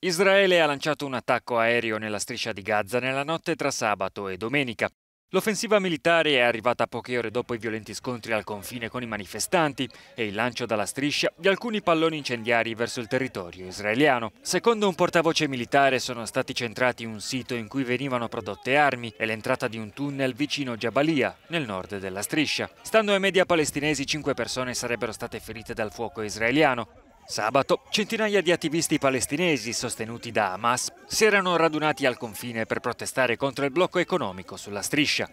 Israele ha lanciato un attacco aereo nella striscia di Gaza nella notte tra sabato e domenica. L'offensiva militare è arrivata poche ore dopo i violenti scontri al confine con i manifestanti e il lancio dalla striscia di alcuni palloni incendiari verso il territorio israeliano. Secondo un portavoce militare sono stati centrati un sito in cui venivano prodotte armi e l'entrata di un tunnel vicino Jabalia, nel nord della striscia. Stando ai media palestinesi, cinque persone sarebbero state ferite dal fuoco israeliano. Sabato centinaia di attivisti palestinesi sostenuti da Hamas si erano radunati al confine per protestare contro il blocco economico sulla striscia.